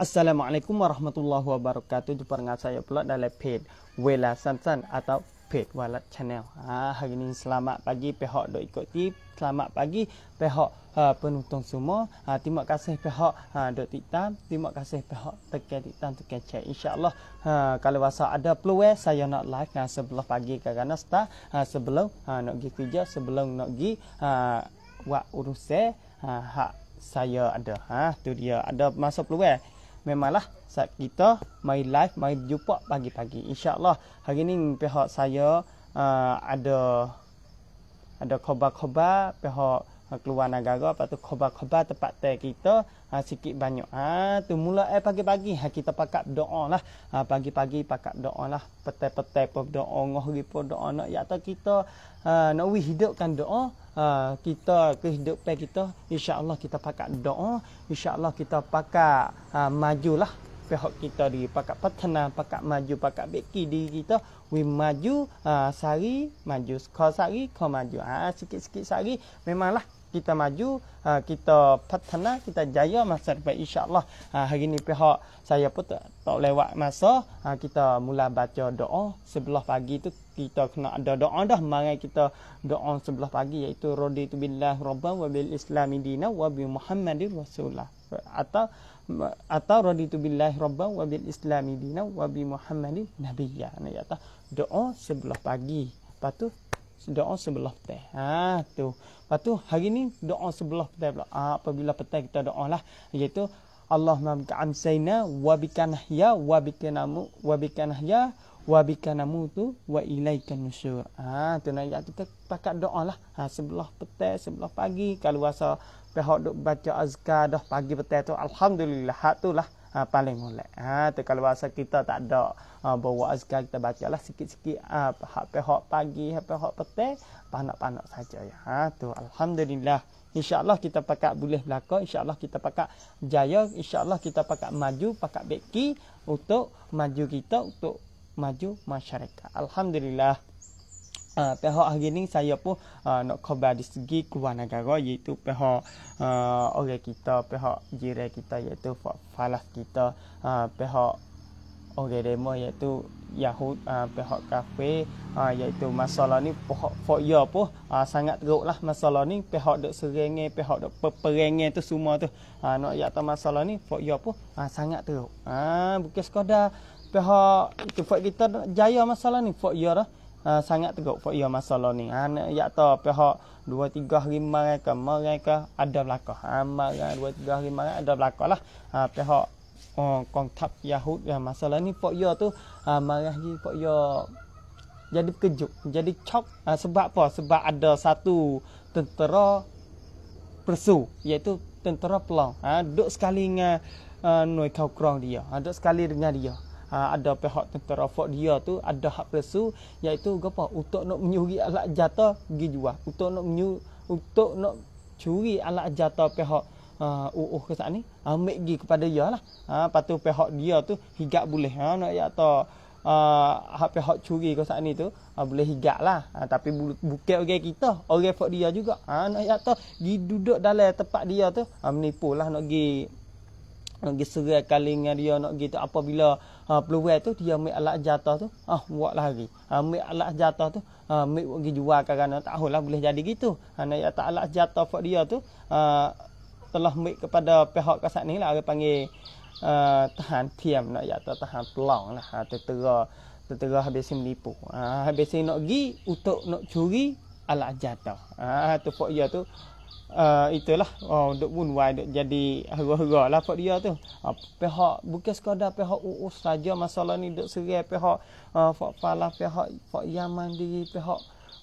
Assalamualaikum warahmatullahi wabarakatuh. Jumpa dengan saya pula dalam page Wela Sansan atau page Wela Channel. Ha, hari ini selamat pagi pihak dok ikuti. Selamat pagi pihak uh, penonton semua. Ha, terima kasih pihak uh, dok titam. Terima kasih pihak tekan titam tekan chat. Insyaallah uh, kalau rasa ada peluwe saya nak live uh, sebelum pagi kerana start uh, sebelum uh, nak pergi kerja, sebelum nak pergi uh, buat urusan uh, hak saya ada. Ha, tu dia ada masa peluang memanglah saat kita mai live mai jumpa pagi-pagi insyaallah hari ni pihak saya uh, ada ada khabar-khabar pihak Ha, keluar negara lepas tu khabar-khabar tempat teh kita ha, sikit banyak ha, tu mula eh pagi-pagi ha, kita pakat doa lah ha, pagi-pagi pakat doa lah petai-petai pun doa ngoh ripo doa nak ya tu kita ha, nak we hidupkan doa ha, kita kehidupan kita insya Allah kita pakat doa insya Allah kita pakat ha, majulah pihak kita di pakat pertanah pakat maju pakat beki di kita we maju uh, ha, sari maju kau sari kau maju ah ha, sikit-sikit sari memanglah kita maju, ha, kita patana, kita jaya masa depan insya-Allah. Ha, hari ini pihak saya pun tak, tak lewat masa ha, kita mula baca doa sebelah pagi tu kita kena ada doa dah mari kita doa sebelah pagi iaitu rodi tu billah rabban wa bil islami dina wa bi muhammadir rasulah atau atau rodi tu billah rabban wa bil islami dina wa bi muhammadin nabiyya doa sebelah pagi patu doa sebelah petai. Ha tu. Lepas tu hari ni doa sebelah petai pula. Ha, apabila petai kita doa lah iaitu Allahumma bika amsayna wa bika nahya wa bika namu wa bika nahya wa bika namu tu wa ilaika nusyur. Ha tu nak ayat kita pakat doa lah. Ha sebelah petai sebelah pagi kalau rasa pihak duk baca azkar dah pagi petai tu alhamdulillah hak tu lah ha, paling molek. Ha, tu kalau bahasa kita tak ada ha, bawa azkar kita bacalah sikit-sikit apa ha, hak hak pagi, apa hak petang, panak-panak saja ya. Ha, tu alhamdulillah. Insya Allah kita pakat boleh Insya Allah kita pakat jaya. Allah kita pakat maju, pakat beki untuk maju kita, untuk maju masyarakat. Alhamdulillah. Uh, ah, pihak hari ni saya pun ah, nak khabar di segi keluar negara iaitu pihak uh, ah, orang kita, pihak jiran kita iaitu falas kita, uh, pihak orang demo iaitu Yahud, uh, pihak kafe uh, iaitu masalah ni pihak for pun sangat teruk lah masalah ni pihak dok serengi, pihak dok peperengi tu semua tu nak yak tahu masalah ni for pun sangat teruk. Ah uh, bukan sekadar pihak itu fuck kita jaya masalah ni fuck lah. Ah, sangat teruk for ia masa ni. Ha ah, ya to pihak 2 3 hari marah ke marah ke ada belaka. Ha marah 2 3 hari marah ada belakalah. Ha ah, pihak oh, kontak Yahud ya masa ni for ia tu ha marah ni for ia jadi kejut, jadi cok ha, sebab apa? Sebab ada satu tentera persu iaitu tentera pelang. Ha duk sekali dengan uh, noi kau krong dia. Ha, duk sekali dengan dia. Ah, ada pihak tentera dia tu ada hak palsu iaitu apa untuk nak menyuri alat jata pergi jual untuk nak menyu untuk nak curi alat jata pihak uh, ah, uh, kesan ni ambil pergi kepada dia lah ha, lepas pihak dia tu higak boleh ha, nak jata ya uh, hak pihak curi ke saat ni tu uh, boleh higak lah uh, tapi bu- bukan orang kita orang pihak dia juga ha, nak jata ya pergi duduk dalam tempat dia tu uh, menipu lah nak pergi nak pergi serai kaling dia nak pergi tu apabila ha, peluai tu dia ambil alat jatuh tu ah ha, buat lagi ha, ambil alat jatuh tu ha, ambil pergi jual kerana tak tahulah boleh jadi gitu ha, nak tak alat jatuh buat dia tu ha, telah ambil kepada pihak kasat ni lah dia panggil ha, tahan tiam nak jatuh tahan pelong lah ha, tertera tertera habis si menipu ha, habis si nak gi untuk nak curi alat jatuh ha, tu pokok dia tu uh, itulah oh, duk pun wai duk jadi hura-hura lah pak dia tu uh, pihak bukan sekadar pihak uu saja masalah ni duk serai pihak uh, ah, pak pala pihak pak yaman diri pihak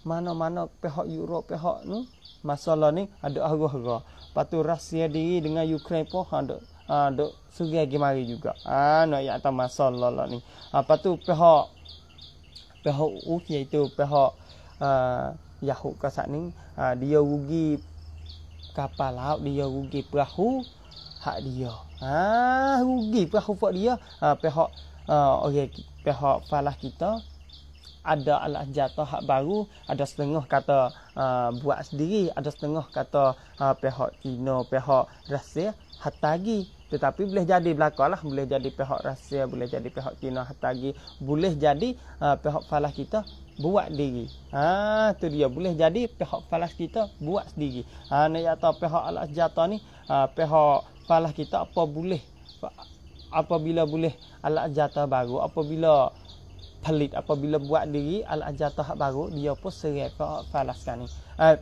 mana-mana pihak Euro, pihak ni hmm, masalah ni ada ah, hura-hura patu rahsia diri dengan Ukraine pun ha duk ha, duk serai gimari juga ah ha, nak yang tahu masalah lah ni apa ha, tu pihak pihak uu iaitu pihak uh, Yahud kasat ni uh, dia rugi kapal laut dia rugi perahu hak dia. Ha rugi perahu hak dia. Ha pihak ha, okey pihak falah kita ada alat jatuh hak baru, ada setengah kata ha, buat sendiri, ada setengah kata ha, pihak Cina, pihak Rusia hatagi tetapi boleh jadi belakalah boleh jadi pihak rahsia boleh jadi pihak Cina hatagi boleh jadi uh, pihak falas kita buat diri. Ha tu dia boleh jadi pihak falah kita buat sendiri. Ha nak kata pihak alat senjata ni uh, pihak falas kita apa boleh apabila boleh alat senjata baru apabila pelit apabila buat diri alat senjata baru dia pun serai pihak falah kan ni. Eh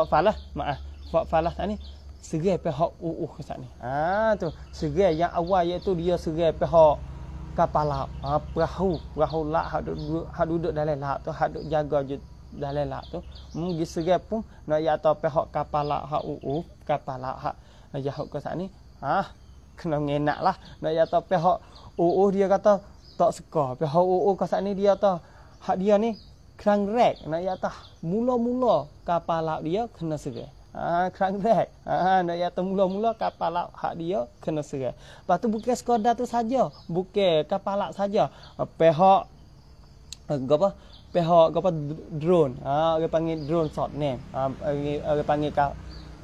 uh, falas maaf. Falas falah ni serai pihak uuh uh, ke sana. Ah tu, serai yang awal iaitu dia serai pihak kapal laut. Ah ha, perahu, perahu laut hak duduk hak duduk dalam laut tu, duduk jaga je dalam laut tu. Mungkin serai pun nak ya atau pihak kapal laut hak uuh, uh, kapal laut hak ya ke sana. Ah kena ngenaklah nak ya atau pihak uuh uh, dia kata tak suka. Pihak uuh ke sana dia tu hak dia ni kerang rek nak ya atau mula-mula kapal laut dia kena serai. Ha, kerang dek. Ha, nak yata mula-mula kapal lak hak dia kena serai. Lepas tu bukan sekadar tu saja. Bukan kapal lak saja. Ha, pihak ha, apa? Pihak apa drone. Ha, orang panggil drone shot ni. Ha, orang, orang panggil kap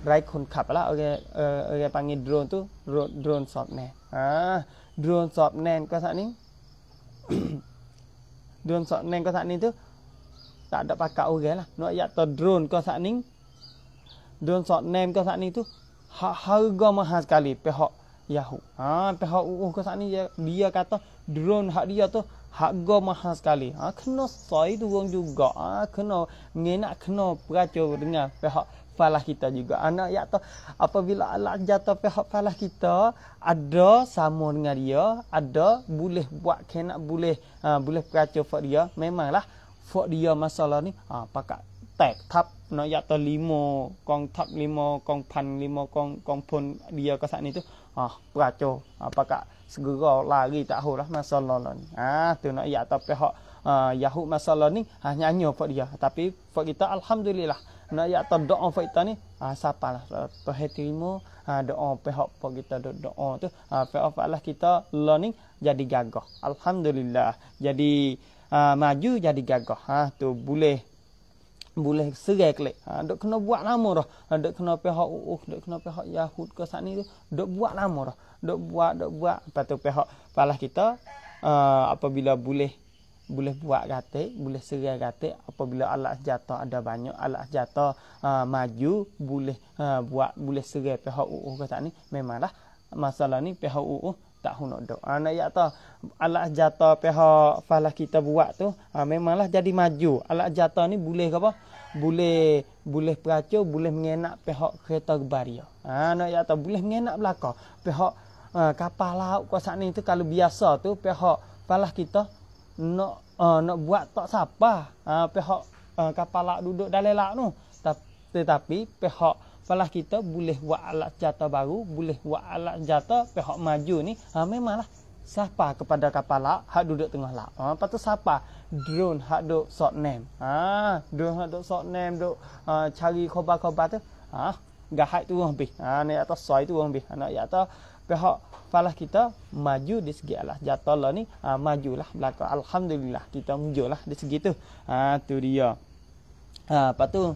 rai kon kap lah orang ha, orang panggil drone tu drone, drone shot Ha, drone shot nen ke sat ni. drone shot nen ke sat ni tu tak ada pakak orang lah. Nak yata drone ke sat ni dun sok nem ke saat ni tu ha- harga mahal sekali pihak Yahoo. Ha pihak UU uhuh ke saat ni dia kata drone hak dia tu harga mahal sekali. Ha kena soi tu orang juga. Ha kena ngenak kena peraca dengan pihak falah kita juga. Anak yak tu apabila alat jatuh pihak falah kita ada sama dengan dia, ada boleh buat kena boleh uh, boleh peraca fak dia memanglah fak dia masalah ni ha pakak tag tap no ya to limo kong tak limo kong pan limo kong kong pon dia ke sana itu ah peraco apakah ah, segera lari tak tahu lah masalah lah ah tu nak ya to Yahuk uh, ah, yahud masalah ni ah nyanyo dia tapi pak kita alhamdulillah nak ya to doa pak kita ni ah siapa lah ah, to terima ah, doa pihak pak kita do, doa tu ah pihak lah kita learning jadi gagoh. alhamdulillah jadi Uh, maju jadi gagah ha tu boleh boleh sereklek ha dok kena buat lama dah ha, dok kena pihak uh dok kena pihak yahud ke sat ni dok buat lama dah dok buat dok buat patu pihak palas kita uh, apabila boleh boleh buat gate boleh serai gate apabila alat senjata ada banyak alat senjata uh, ha, maju boleh uh, buat boleh serai pihak uh ke sat ni memanglah masalah ni pihak uh tak hunok dok. Ha, nak yak tau, alat jata pihak falah kita buat tu, ha, memanglah jadi maju. Alat jata ni boleh ke apa? Boleh boleh peracau, boleh mengenak pihak kereta gebaria. Ha, ah, nak yak tau, boleh mengenak belakang. Pihak ha, kapal laut kuasa ni tu kalau biasa tu, pihak falah kita nak uh, nak buat tak siapa. Ha, pihak uh, kapal laut duduk dalam laut tu. Tetapi pihak Apalah kita boleh buat alat senjata baru, boleh buat alat senjata pihak maju ni, ha, memanglah siapa kepada kapal lak, hak duduk tengah lak. Ha, lepas tu siapa? Drone hak duduk short name. Ha, drone hak duduk short name, duduk ha, cari khabar-khabar tu. Ha, gahat tu orang pergi. Ha, naik atas soy tu orang pergi. Anak ha, yata pihak falah kita maju di segi alat senjata lah ni, ha, majulah belakang. Alhamdulillah, kita menjulah di segi tu. Ha, tu dia. Ha, lepas tu,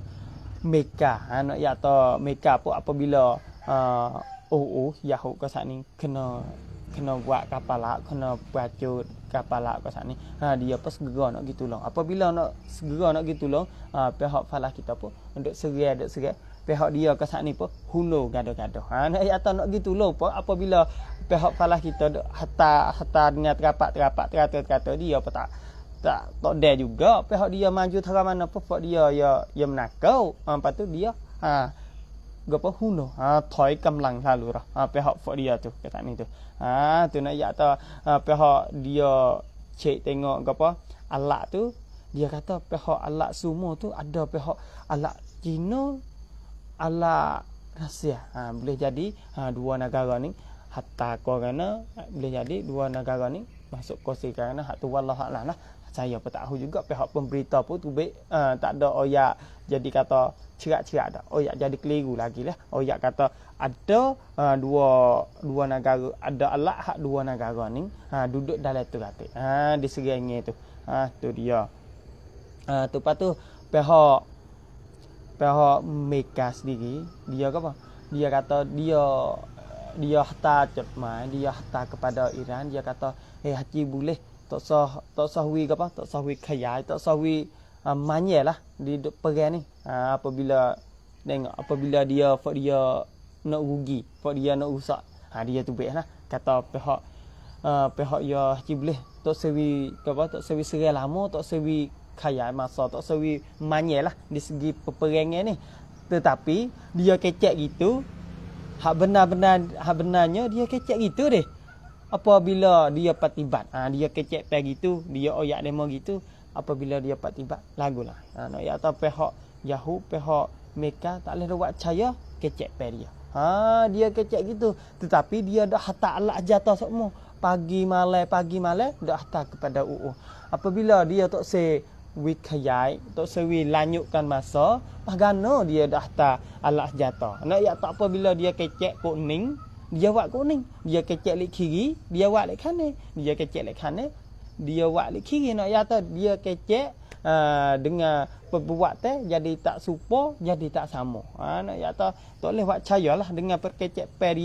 Mekah anak ha, ya to Mekah pun apabila uh, oh oh Yahud ke sana kena kena buat kapal lah kena pacut kapal lah ke sana ha, dia pas segera nak gitu lah apabila nak segera nak gitu lah uh, pihak falah kita pun untuk segera ada segera pihak dia ke sana pun hulu gado-gado ha, anak ya to nak gitu lah pun apabila pihak falah kita hata hatta dengan terapak terapak terata terata dia pun tak tak tak ada juga pihak dia maju tara mana pun pihak dia ya ya menakau ha, lepas tu dia ha gapo huno ha toy kamlang lalu lah ha, pihak pihak dia tu kata ni tu ha tu nak ya ta ha, pihak dia cek tengok gapo alat tu dia kata pihak alat sumo tu ada pihak alat Cina alat Rusia ha boleh jadi ha, dua negara ni hatta kerana boleh jadi dua negara ni masuk kosi kerana hak tu wallahu lah saya pun tak tahu juga pihak pemberita pun tu baik uh, tak ada oyak jadi kata cerak-cerak dah oyak jadi keliru lagi lah oyak kata ada uh, dua dua negara ada alat hak dua negara ni uh, duduk dalam tu kata uh, di segi tu ha, uh, tu dia uh, tu lepas tu pihak pihak Mekah sendiri dia apa dia kata dia dia hantar cepat dia hantar kepada Iran dia kata eh hati boleh tak sah tak sah wi apa tak sah wi khayai tak sah wi uh, ah, manyalah di perang ni uh, apabila tengok apabila dia fak dia nak rugi fak dia nak rusak ha dia tu baiklah kata pihak uh, pihak ya ci boleh tak sewi apa tak sewi serai lama tak sewi khayai masa tak sewi manyalah di segi peperangan ni tetapi dia kecek gitu hak benar-benar hak benarnya dia kecek gitu deh apabila dia patibat ha, dia kecek pe gitu dia oyak demo gitu apabila dia patibat lagulah ha nak ya atau pihak yahu pihak mekah tak boleh buat percaya kecek pe dia ha dia kecek gitu tetapi dia dah hatak Allah jatah semua pagi malam pagi malam dah hatak kepada uu apabila dia tak se wi kayai tak se wi lanyukkan masa pagano dia dah hatak Allah jatah nak ya tak apa bila dia kecek kuning dia buat kau ni dia kecek lek kiri dia buat lek kanan dia kecek lek kanan dia buat lek kiri nak ya tu dia kecek uh, dengan teh jadi tak supo jadi tak sama ha nak ya tu tak boleh buat cayalah dengan perkecek per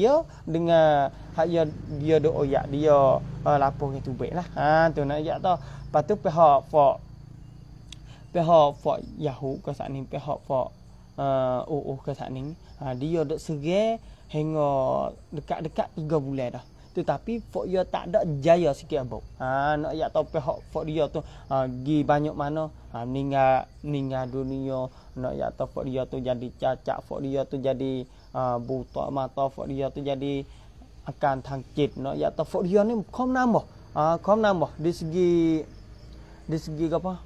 dengan hak dia dia doa ya dia uh, lapor itu baiklah ha tu nak ya tu patu pihak for pihak for yahoo ke sana pihak for uh, ah, uh, uh ke sana ha dia dok segar hingga dekat-dekat tiga bulan dah. Tetapi fok dia tak ada jaya sikit abok. Ha nak ayat topi hok fok dia tu ha, gi banyak mana ha ninggal ninggal dunia nak ayat topi dia tu jadi cacat fok dia tu jadi ha, buta mata fok dia tu jadi akan tangkit nak ayat topi dia ni kom nama. Ha kom nama di segi di segi apa?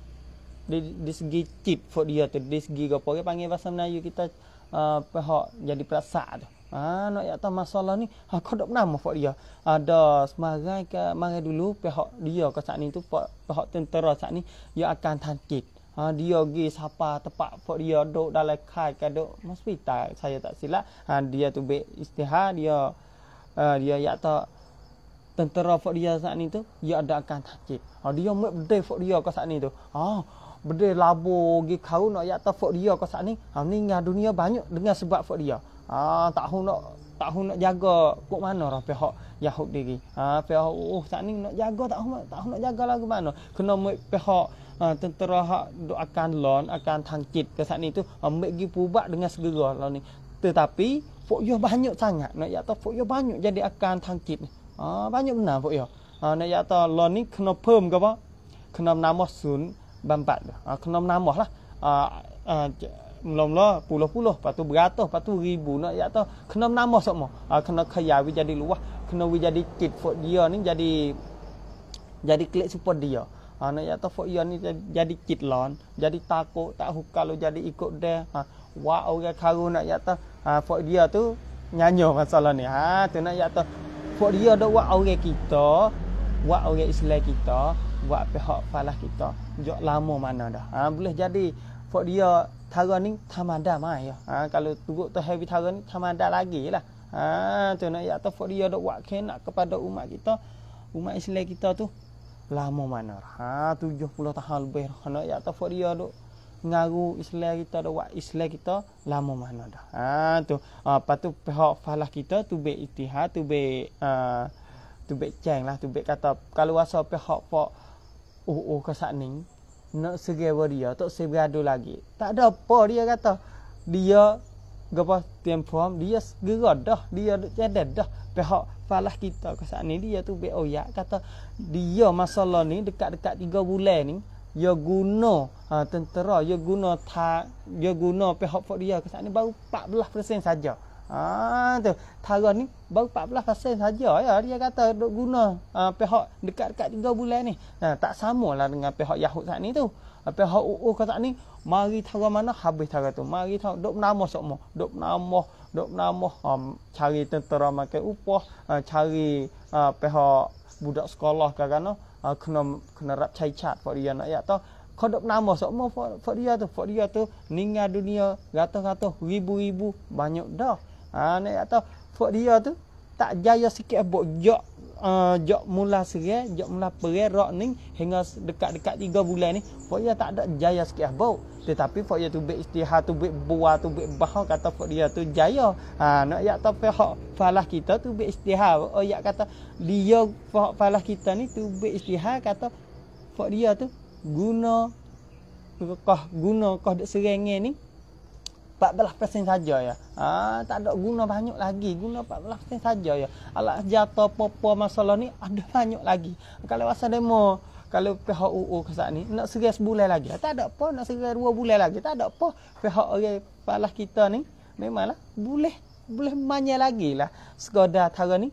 Di, di segi cit fok dia tu di segi apa? Kita panggil bahasa Melayu kita uh, pihak jadi perasa tu. Ah, nak ya tahu masalah ni, aku ha, kau dak pernah mafak dia. Ada semangai ke marai dulu pihak dia ke saat ni tu pihak, pihak tentera saat ni dia akan tangkit. Ha dia pergi siapa tempat pihak dia dok dalam kai ke dok hospital saya tak silap. Ha dia tu be istihar dia uh, dia ya tahu tentera pihak dia saat ni tu dia ada akan tangkit. Ha dia mek bedai pihak dia ke saat ni tu. Ha bedai labo gi kau nak ya tahu pihak dia ke saat ni. Ha ni dunia banyak dengan sebab pihak dia ah, tak tahu nak tak tahu nak jaga kok mana orang pihak Yahud diri. Ah, pihak oh tak ni nak jaga tak tahu tak tahu nak jaga lagu mana. Kena pihak ah, tentera hak akan lon akan tangkit ke sat ni tu ambil gi pubak dengan segera lah ni. Tetapi fok yo banyak sangat nak ya fok yo banyak jadi akan tangkit. Ah, banyak benar fok yo. Ah, nak ya to lon ni kena pem ke apa? Kena nama sun bambat. Ah, kena nama lah. Ah, ah, mula-mula puluh-puluh, lepas tu beratus, lepas tu ribu nak ya tu. Kena nama semua. Uh, kena kaya we jadi luah, kena we jadi kit for dia ni jadi jadi klik support dia. Ha, nak ya tu for ya ni jadi, jadi kit lon, jadi takut tak hukum kalau jadi ikut dia. Ha, ah, wah orang karu nak ya tu. Ha, ah, for dia tu nyanyo masalah ni. Ha, tu nak ya tu. For dia dok wah orang kita, wah orang Islam kita, wah pihak falah kita. Jok lama mana dah. Ha, boleh jadi sebab dia tara ni tamada mai ya. Ha, kalau tugu tu heavy tara ni tamada lagi lah. Ha, tu nak ya tu dia dok buat kena kepada umat kita. Umat Islam kita tu lama mana. Lah. Ha 70 tahun lebih dah nak ya tu dia dok ngaru Islam kita dok buat Islam kita lama mana dah. Ha tu. Ha, apa tu pihak falah kita tu be ittihad tu be a ha, uh, tu be lah tu be kata kalau rasa pihak pak Oh, oh, kesan ni nak serewa dia tak segera beradu lagi tak ada apa dia kata dia gapo tempoh dia segera dah dia cedek dah pihak falah kita ke sana dia tu be oya kata dia masalah ni dekat-dekat 3 bulan ni dia guna ha, tentera dia guna tak dia guna pihak dia ke sana baru 14% saja Ah, tu. Tarah ni baru 14% saja ya dia kata duk guna ha, pihak dekat-dekat 3 bulan ni. Ha tak samalah dengan pihak Yahud saat ni tu. Ha, pihak UU kata ni mari tarah mana habis tarah tu. Mari tarah duk nama sokmo, duk nama duk nama ha, cari tentera makan upah, ha, cari ha, pihak budak sekolah ke kan, ha, kena kena rap cai chat, pak dia nak ya tu. Kau dok nama sokmo pak dia tu, pak dia tu ninggal dunia ratus-ratus ribu-ribu banyak dah. Ha ni atau fuk dia tu tak jaya sikit buat jok uh, jok mula serai, eh. jok mula perai rok ni hingga dekat-dekat 3 bulan ni fuk dia tak ada jaya sikit lah, buat. Tetapi fuk dia tu buat istihar tu buat buah tu buat bahan kata fuk dia tu jaya. Ha nak ya tapi hak falah kita tu buat istihar. Oh ya kata dia hak falah kita ni tu buat istihar kata fuk dia tu guna kah guna kah dak serengeng ni 14% saja ya. Ha, tak ada guna banyak lagi. Guna 14% saja ya. Alat jatuh popo masalah ni ada banyak lagi. Kalau masa demo, kalau pihak UU ke saat ni, nak serai sebulan lagi. Ha, tak ada apa, nak serai dua bulan lagi. Tak ada apa, pihak orang palah kita ni, memanglah boleh boleh manja lagi lah. Sekadar tara ni,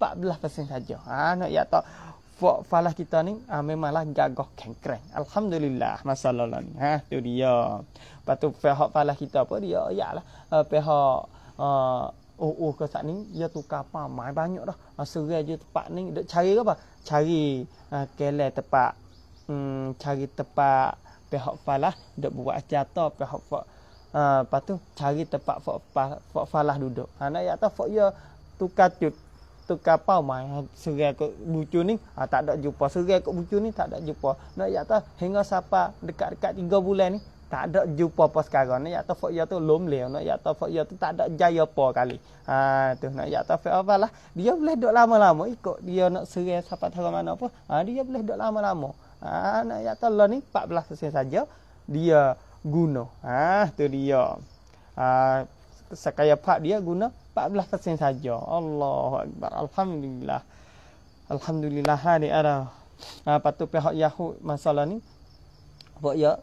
14% saja. Ha, nak ya tak falah kita ni uh, memanglah gagah kengkreng. Alhamdulillah masallallahu ni. Ha tu dia. Patu pihak falah kita apa dia iyalah uh, ah, pihak uh, oh oh ke sat ni dia tukar apa mai banyak dah. Uh, Serai je tempat ni dak cari apa? Cari uh, kele tempat um, cari tempat pihak falah dak buat acara pihak fa uh, patu cari tempat fa falah duduk. Ana ya tahu fa ya tukar tu satu kapal mai surai aku bucu ni ha, tak ada jumpa surai aku bucu ni tak ada jumpa nak no, ya hingga siapa dekat-dekat 3 bulan ni tak ada jumpa apa sekarang nak ya tahu fak ya lom leo nak ya tahu fak ya tak ada jaya apa kali ha tu nak ya tahu fak apa lah dia boleh duduk lama-lama ikut dia nak surai siapa tahu mana apa ah, ha, dia boleh duduk lama-lama ha, nak ya tahu lah ni 14 sen saja dia guna ha tu dia ha, sekaya pak dia guna 14 persen saja. Allahu akbar. Alhamdulillah. Alhamdulillah hari ada. Ha patu pihak Yahud masalah ni. Pak ya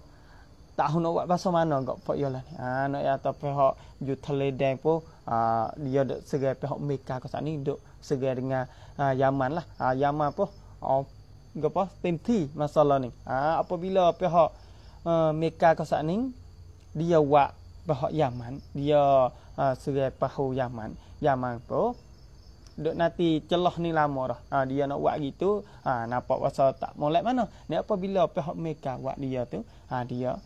tak hono buat pasal mana gak pak ya lah ni. Ha nak ya atau pihak Jutaledan pun ha, dia dok segai pihak Mekah ke sana ni dok segai dengan ha, Yaman lah. Ha Yaman pun oh gak pas tempi masalah ni. Ha apabila pihak uh, Mekah ke sana ni dia buat bahawa Yaman dia uh, serai perahu Yaman Yaman tu duk nanti celah ni lama dah uh, dia nak buat gitu ha, uh, nampak rasa tak molek mana ni apabila pihak mereka buat dia tu ha, uh, dia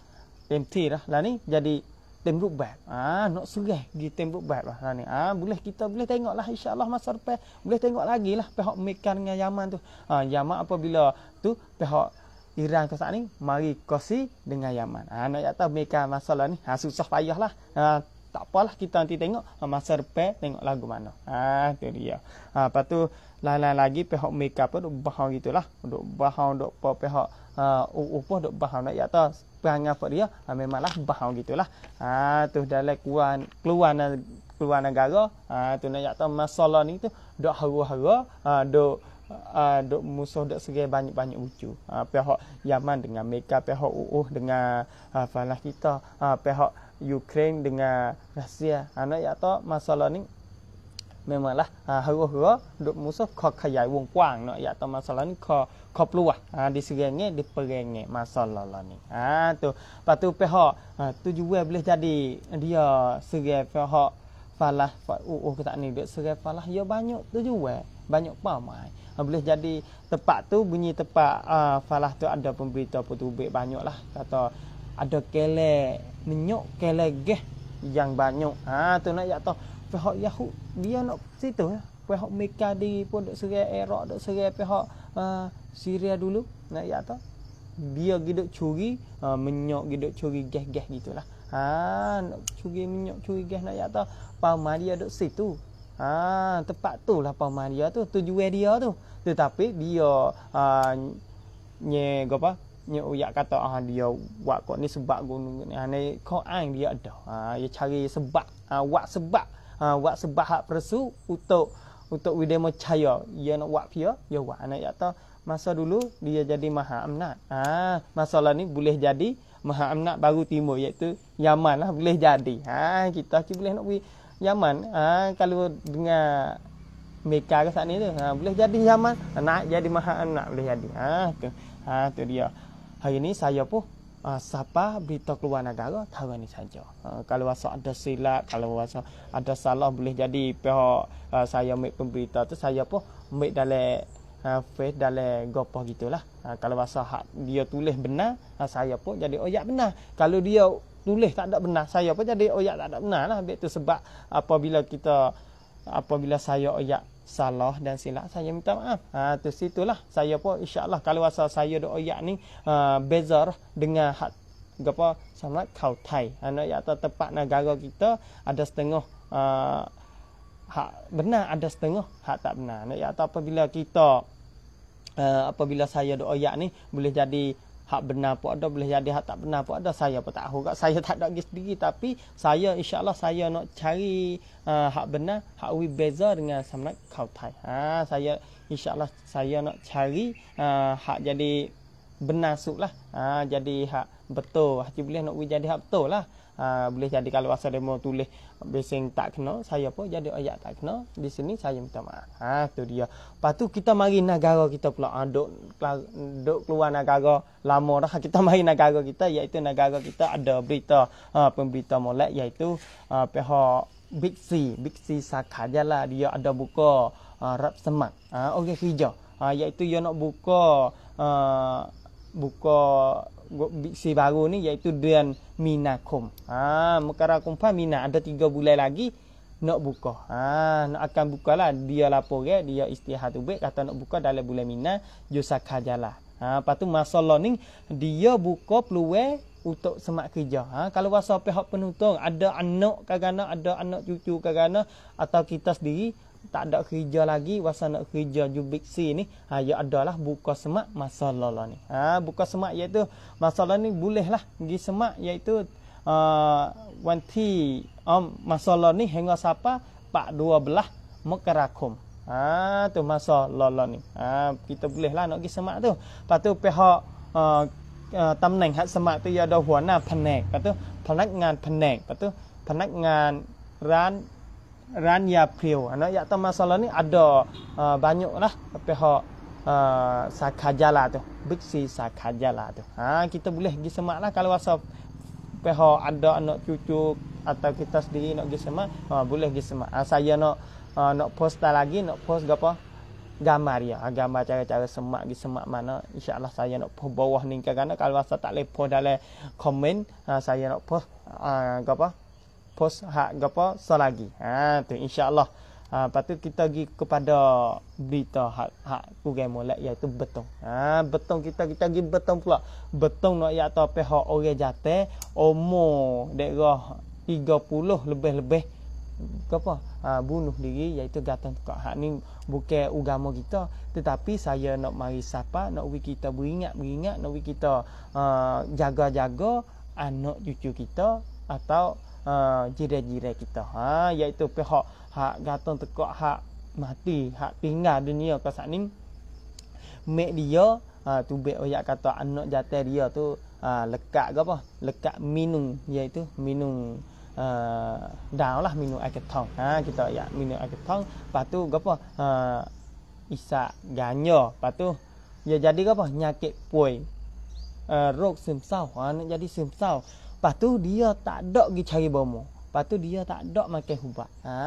empty dah lah ni jadi tembuk bab ha, uh, nak serai di tembuk bab lah, lah ni ha, uh, boleh kita boleh tengok lah insyaAllah masa depan boleh tengok lagi lah pihak mereka dengan Yaman tu ha, uh, Yaman apabila tu pihak Iran kau ni mari kosi dengan Yaman. Ha nak kata mereka masalah ni ha susah payahlah. Ha ah, tak apalah kita nanti tengok ha, masa repair tengok lagu mana. Ha tu dia. Ha lepas tu lain-lain lagi pihak mereka pun duk bahau gitulah. Duk bahau duk apa pihak ha uh, upah duk bahau nak kata perang apa dia ha, memanglah bahau gitulah. Ha tu dalam kuan keluar keluar negara ha tu nak kata masalah ni tu duk haru-haru ha duk uh, duk musuh duk serai banyak-banyak ucu. Uh, pihak Yaman dengan Amerika, pihak UUH dengan uh, Falah kita, uh, pihak Ukraine dengan Rusia. Anak ah, uh, ya to masalah ni memanglah haru-haru uh, duk musuh kau kaya wong kuang no ya to masalah ni kau ko peluah uh, di serangnya di perangnya masalah lah ni ha uh, tu patu pihak uh, tujuh boleh jadi dia serang pihak falah uh, uh, kita ni dia serang falah ya banyak tujuh banyak pamai boleh jadi tepat tu bunyi tepat uh, falah tu ada pemberita petubik banyak lah kata ada kele menyok kele geh yang banyak ha tu nak jatuh pihak yahud dia nak situ ya pihak mereka diri pun duk serai erak duk serai pihak uh, Syria dulu nak jatuh dia giduk curi uh, menyok giduk curi geh geh gitulah ha nak curi menyok curi geh nak jatuh pau ha, dia duk situ Ha, tepat tu lah Paus Maria tu, tujuh dia tu. Tetapi dia ha, nye apa? Nye uyak kata ah dia buat kok ni sebab gunung ni. Ha, ni kok dia ada. Ha, dia cari sebab, ha, buat sebab, ha, buat sebab hak persu untuk untuk dia mau caya. Dia nak buat dia, dia buat anak yata masa dulu dia jadi maha amnat. Ha, masalah ni boleh jadi maha amnat baru timur iaitu Yaman lah boleh jadi. Ha, kita kita boleh nak pergi Yaman, ha, kalau dengar Mekah ke sana tu ha, boleh jadi Yaman, ha, nak jadi maha nak boleh jadi ha tu ha tu dia hari ni saya pun ha, siapa berita keluar negara tahu ni saja ha, kalau rasa ada silap kalau rasa ada salah boleh jadi pihak ha, saya ambil pemberita tu saya pun ambil dalam ha, face dalam gopoh gitulah ha, kalau rasa hak dia tulis benar ha, saya pun jadi oh ya benar kalau dia tulis tak ada benar saya pun jadi oyak tak ada benar lah itu sebab apabila kita apabila saya oyak salah dan silap saya minta maaf ha tu situlah saya pun insyaallah kalau asal saya dok oyak ni uh, ha, beza dengan hak gapo sama kau Thai. anak yang atau tempat negara kita ada setengah uh, hak benar ada setengah hak tak benar anak yang atau apabila kita uh, apabila saya dok oyak ni boleh jadi hak benar pun ada boleh jadi hak tak benar pun ada saya pun tak tahu kak saya tak ada lagi sendiri tapi saya insyaallah saya nak cari uh, hak benar hak wi beza dengan samnak kau tai ha saya insyaallah saya nak cari uh, hak jadi benar sup lah. Ha, jadi hak betul. Haji boleh nak jadi hak betul lah. Ha, boleh jadi kalau asal mau tulis besing tak kena. Saya pun jadi ayat tak kena. Di sini saya minta maaf. Ha, tu dia. Lepas tu kita mari negara kita pula. Ha, duk, duk keluar negara lama dah. Ha, kita mari negara kita iaitu negara kita ada berita. Ha, pemberita molek iaitu ha, pihak Big C. Big C Saka je lah. Dia ada buka ha, rap semak. Ha, Orang okay, hijau. Ha, iaitu dia nak buka... Ha, buka si baru ni iaitu bulan Minakum. Ha Mekara Kumpa Mina ada tiga bulan lagi nak buka. Ha nak akan bukalah dia lapor ya. dia istihad ubek kata nak buka dalam bulan Mina Josaka hajalah Ha lepas tu masa ni dia buka peluang untuk semak kerja. Ha, kalau wasa pihak penuntung ada anak kagana, ada anak cucu kagana atau kita sendiri tak ada kerja lagi wasa nak kerja jubik si ni ha ya adalah buka semak masalah lah ni ha buka semak iaitu masalah ni boleh lah pergi semak iaitu a ha, uh, wanti um, masalah ni hingga siapa pak 12 mukarakum ha tu masalah lah ni ha kita boleh lah nak pergi semak tu lepas tu pihak uh, ha, uh, ha, tamneng hak semak tu ya ada hua na panek lepas tu panak ngan panek lepas tu panak ngan ran Ran ya pril ano ya to masalah ni ada uh, banyak lah pihak uh, sakajala tu biksi sakajala tu ha kita boleh pergi semak lah kalau rasa pihak ada anak cucu atau kita sendiri nak pergi semak ha, boleh pergi semak ha, saya nak uh, nak post lagi nak post apa gambar ya gambar cara-cara semak di semak mana insyaallah saya nak post bawah ni kerana kalau rasa tak leh post dalam komen uh, saya nak post uh, apa post hak gapo selagi. Ha tu insyaallah, allah Ha lepas tu kita pergi kepada berita hak hak kurai molek iaitu betong. Ha betong kita kita pergi betong pula. Betong nak ya atau peho orang jate omo dekah 30 lebih-lebih gapo ha, bunuh diri iaitu gatang tekak. Hak ni bukan agama kita tetapi saya nak mari sapa nak wi kita beringat beringat nak wi kita uh, jaga-jaga anak cucu kita atau uh, ha, jiran-jiran kita ha iaitu pihak hak gatung tekok hak mati hak tinggal dunia ke sak ni mek dia ha, tu be ayat kata anak jatah dia tu ha, lekat ke apa lekat minum iaitu minum uh, ha, daun lah minum air ketong ha, kita ayat minum air ketong lepas tu ke apa ha, isak ganyo lepas tu dia jadi ke apa nyakit puai uh, ha, rok sim sau ha, nak jadi sim sau Lepas tu dia tak ada pergi cari bomo. Lepas tu dia tak ada makan ubat. Ha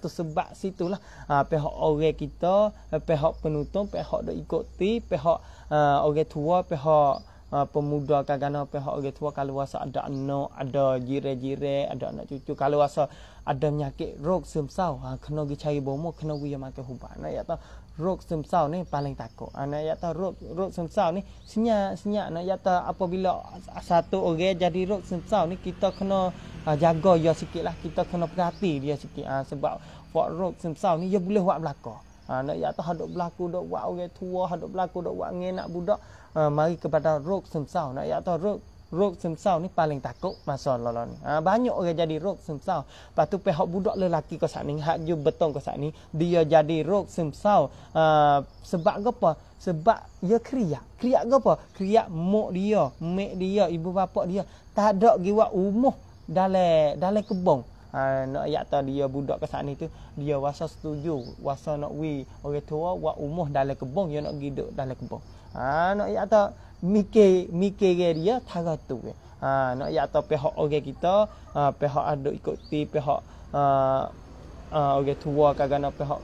tu sebab situlah. Ha pihak orang kita, pihak penonton, pihak dok ikut ti, pihak uh, orang tua, pihak uh, pemuda kagana pihak orang tua kalau rasa ada anak, ada jire-jire, ada anak cucu kalau rasa ada penyakit rok sem sau ha kena gi cari bomo kena gi makan ubat nah ya tahu rok sem ni paling takut ana ya tahu rok rok sem ni senya senya nah ya tahu apabila satu orang jadi rok sem ni kita kena uh, jaga dia sikitlah kita kena perhati dia sikit ha, sebab buat rok sem ni dia boleh buat belaka ha nak ya tahu hadok berlaku dok buat orang tua hadok berlaku dok buat ngenak budak uh, mari kepada rok sem sau nak ya tahu rok rok semsau ni paling takut masa lalu ni. Ha, banyak orang jadi rok semsau. Lepas tu pihak budak lelaki kau saat ni, hak ju betong kau saat ni, dia jadi rok semsau. Ha, ah, sebab apa? Sebab dia kriak. Kriak apa? Kriak mok dia, mek dia, ibu bapa dia. Tak ada giwa umuh dalam dalam kebong. Ha, nak ayat tahu dia budak kesan ni tu dia wasa setuju wasa nak wi orang tua wa umuh dalam kebong dia nak giduk dalam kebong ha, nak ayat tahu mike mike dia tagatu ke ha no ya to pehok oge kita ha pehok ado ikut ti pehok ha ha oge tua kagana pehok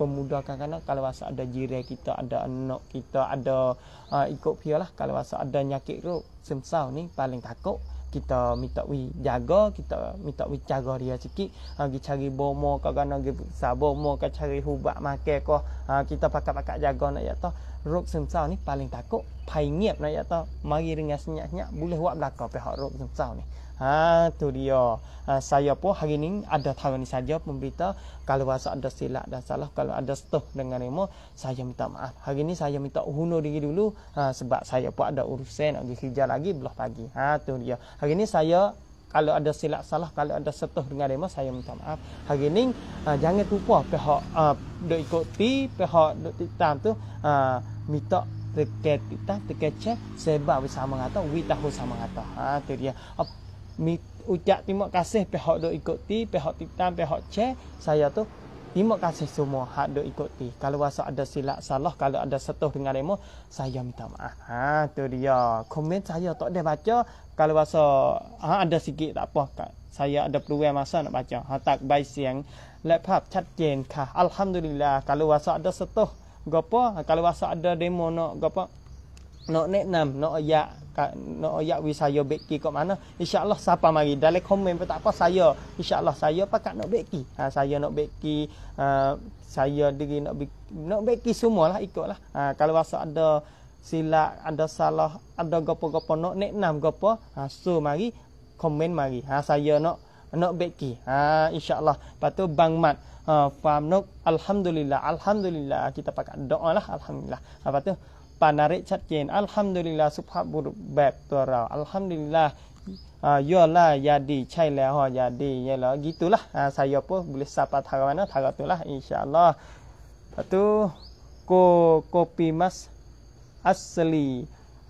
pemuda kagana kalau asa ada jire kita ada anak kita ada ha, ikut pialah kalau asa ada nyakit ro semsau ni paling takut kita minta wi jaga kita minta wi cara dia sikit ha gi cari bomo ke kan gi sabo mo ke cari hubak make ko ha kita pakak-pakak jaga nak ya to rok semsau ni paling takut pai ngiap nak ya to mari dengan senyap-senyap boleh buat belaka pihak rok semsau ni Ha tu dia. Ha, saya pun hari ni ada tahu ni saja pemberita kalau rasa ada silap dan salah kalau ada stop dengan nama saya minta maaf. Hari ni saya minta uhuno diri dulu ha, sebab saya pun ada urusan nak pergi kerja lagi belah pagi. Ha tu dia. Hari ni saya kalau ada silap salah kalau ada setuh dengan demo saya minta maaf hari ni uh, jangan lupa pihak ha, uh, ikuti pihak dok titam tu uh, minta tiket kita tiket check sebab bersama kata kita tahu sama kata ha dia mi, ucap terima kasih pihak dok ikuti, pihak titan, pihak che, saya tu terima kasih semua hak dok ikuti. Kalau rasa ada silap salah, kalau ada setuh dengan demo, saya minta maaf. Ha tu dia. Komen saya tak ada baca. Kalau rasa ha, ada sikit tak apa. Kak. Saya ada peluang masa nak baca. Ha tak baik siang. Laptop chat jen kah. Alhamdulillah. Kalau rasa ada setuh, gapo? Kalau rasa ada demo nak gapo? nak nak no nak ya nak ya wi saya beki kat mana insyaallah siapa mari dalam komen pun tak apa saya insyaallah saya pakat nak beki ha saya nak beki uh, saya diri nak beki nak beki semualah ikutlah ha kalau rasa ada silap ada salah ada gapo-gapo nak nak nam gapo ha so mari komen mari ha saya nak nak beki ha insyaallah patu bang mat ha faham nak alhamdulillah alhamdulillah kita pakat doalah alhamdulillah apa ha, tu ปานาริชัดเจนอัลฮัมดุลิลลาสุภาพบุรุษแบบตัวเราอัลฮัมดุลิลลาย่อล่ายาดีใช่แล้วฮะยาดีเนี่ยเหรอกิตุล่ะอ่าสายอปุ๊บบริษัทปะทากันนะทากันตุล่ะอินชาอัลลอฮ์ประตูโกโกปีมัสอัสลี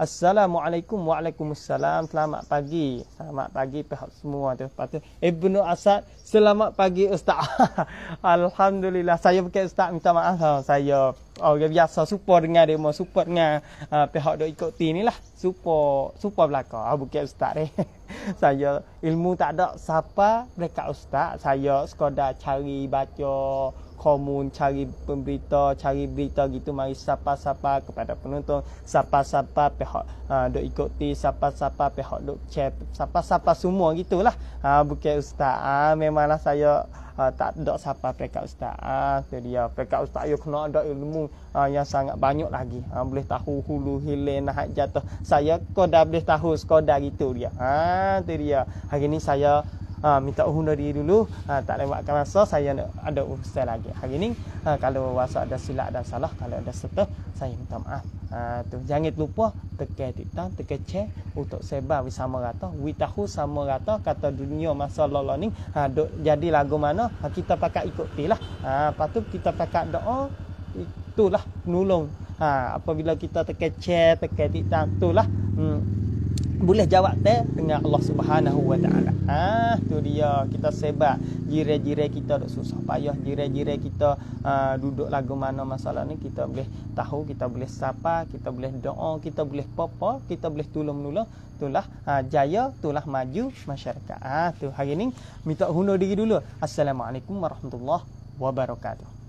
Assalamualaikum Waalaikumsalam Selamat pagi Selamat pagi pihak semua tu Lepas tu Ibnu Asad Selamat pagi Ustaz Alhamdulillah Saya bukan Ustaz Minta maaf ha, Saya Orang oh, biasa Support dengan demo Support dengan uh, Pihak dok ikut T ni lah Support Support belakang ah, Bukan Ustaz ni Saya Ilmu tak ada Siapa Mereka Ustaz Saya sekadar cari Baca komun cari pemberita cari berita gitu mari sapa-sapa kepada penonton sapa-sapa pihak ha, ah, dok ikuti sapa-sapa pihak dok chat sapa-sapa semua gitulah ha bukan ustaz ha, memanglah saya ha, tak dok sapa pekat ustaz ha, tu dia pekat ustaz yo kena ada ilmu ha, yang sangat banyak lagi ha, boleh tahu hulu hilir nak jatuh saya kau dah boleh tahu sekodar gitu dia ha tu dia hari ni saya ha, minta uhun dari dulu ha, tak lewatkan masa saya nak ada urusan lagi hari ni ha, kalau rasa ada silap dan salah kalau ada serta saya minta maaf ha, tu jangan lupa tekan titan tekan chat untuk sebar wi sama rata wi tahu sama rata kata dunia masa lalu ni ha, do, jadi lagu mana ha, kita pakai ikut tilah ha, patut kita pakai doa itulah nulung ha, apabila kita tekan chat tekan titan itulah hmm, boleh jawab te dengan Allah Subhanahu Wa Taala. Ah tu dia kita sebar jire-jire kita dok susah payah jire-jire kita uh, duduk lagu mana masalah ni kita boleh tahu kita boleh sapa kita boleh doa kita boleh popo kita boleh tulung menolong itulah uh, jaya itulah maju masyarakat. Ah tu hari ni minta hunur diri dulu. Assalamualaikum warahmatullahi wabarakatuh.